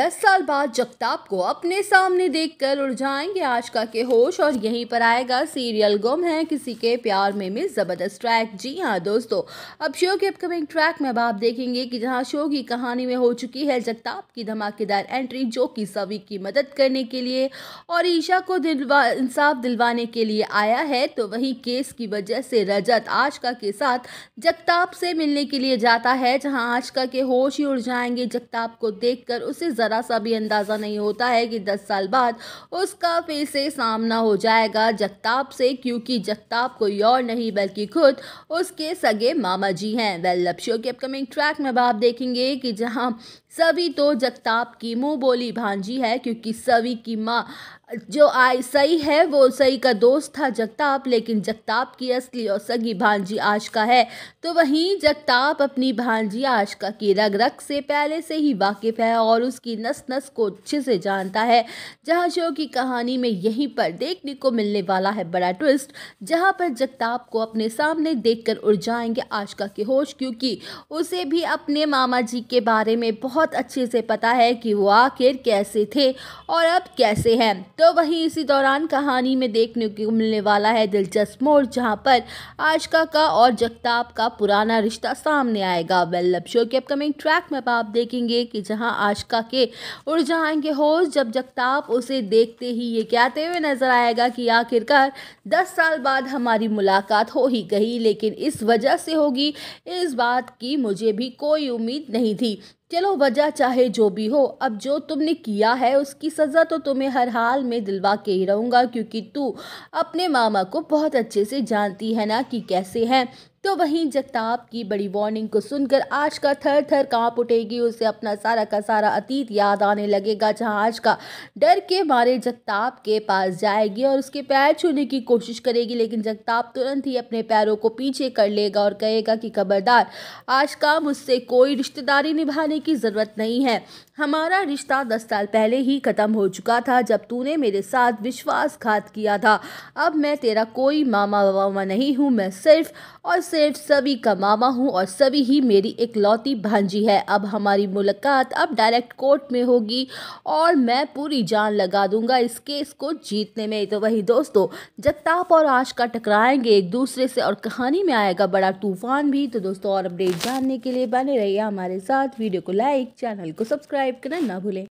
दस साल बाद जगताप को अपने सामने देखकर उड़ जाएंगे आशका के होश और यहीं पर आएगा सीरियल गुम है किसी के प्यार में में ज़बरदस्त ट्रैक जी हाँ दोस्तों अब शो के अपकमिंग ट्रैक में अब आप देखेंगे कि जहां शो की कहानी में हो चुकी है जगताप की धमाकेदार एंट्री जो कि सभी की मदद करने के लिए और ईशा को दिलवा इंसाफ दिलवाने के लिए आया है तो वही केस की वजह से रजत आशका के साथ जगताप से मिलने के लिए जाता है जहाँ आशका के होश ही उड़ जाएंगे जगताप को देख उसे ज़रा सा भी अंदाज़ा नहीं होता है कि दस साल बाद उसका फिर से सामना हो जाएगा जगताप से क्योंकि जगताप कोई और नहीं बल्कि खुद उसके सगे मामा जी हैं वेल लव शो के अपकमिंग ट्रैक में आप देखेंगे कि जहाँ सभी तो जगताप की मुँह बोली भांजी है क्योंकि सभी की माँ जो आई सई है वो सई का दोस्त था जगताप लेकिन जगताप की असली और सगी भांजी आशका है तो वहीं जगताप अपनी भांजी आशका की रग रग से पहले से ही वाकिफ़ है और उसकी नस नस को अच्छे से जानता है जहाँ शो की कहानी में यहीं पर देखने को मिलने वाला है बड़ा ट्विस्ट जहाँ पर जगताप को अपने सामने देख कर उड़ जाएंगे आशका के होश क्योंकि उसे भी अपने मामा जी के बारे में बहुत अच्छे से पता है कि वो आखिर कैसे थे और अब कैसे हैं तो वहीं इसी दौरान कहानी में देखने को मिलने वाला है दिलचस्प मोड़ जहाँ पर आशका का और जगताप का पुराना रिश्ता सामने आएगा वेल लव शो के अपकमिंग ट्रैक में आप देखेंगे कि जहाँ आशका के उड़ जाएंगे होश जब जगताप उसे देखते ही ये कहते हुए नजर आएगा कि आखिरकार दस साल बाद हमारी मुलाकात हो ही गई लेकिन इस वजह से होगी इस बात की मुझे भी कोई उम्मीद नहीं थी चलो वजह चाहे जो भी हो अब जो तुमने किया है उसकी सज़ा तो तुम्हें हर हाल में दिलवा के ही रहूँगा क्योंकि तू अपने मामा को बहुत अच्छे से जानती है ना कि कैसे हैं तो वहीं जगताप की बड़ी वार्निंग को सुनकर आज का थर थर कांप उठेगी उसे अपना सारा का सारा अतीत याद आने लगेगा जहां आज का डर के मारे जगताप के पास जाएगी और उसके पैर छूने की कोशिश करेगी लेकिन जगताप तुरंत ही अपने पैरों को पीछे कर लेगा और कहेगा कि खबरदार आज का मुझसे कोई रिश्तेदारी निभाने की ज़रूरत नहीं है हमारा रिश्ता दस साल पहले ही ख़त्म हो चुका था जब तूने मेरे साथ विश्वासघात किया था अब मैं तेरा कोई मामा वामा नहीं हूँ मैं सिर्फ और सिर्फ सभी का मामा हूँ और सभी ही मेरी इकलौती भांजी है अब हमारी मुलाकात अब डायरेक्ट कोर्ट में होगी और मैं पूरी जान लगा दूंगा इस केस को जीतने में तो वही दोस्तों जगताप और का टकराएंगे एक दूसरे से और कहानी में आएगा बड़ा तूफान भी तो दोस्तों और अपडेट जानने के लिए बने रहिए हमारे साथ वीडियो को लाइक चैनल को सब्सक्राइब करना ना भूलें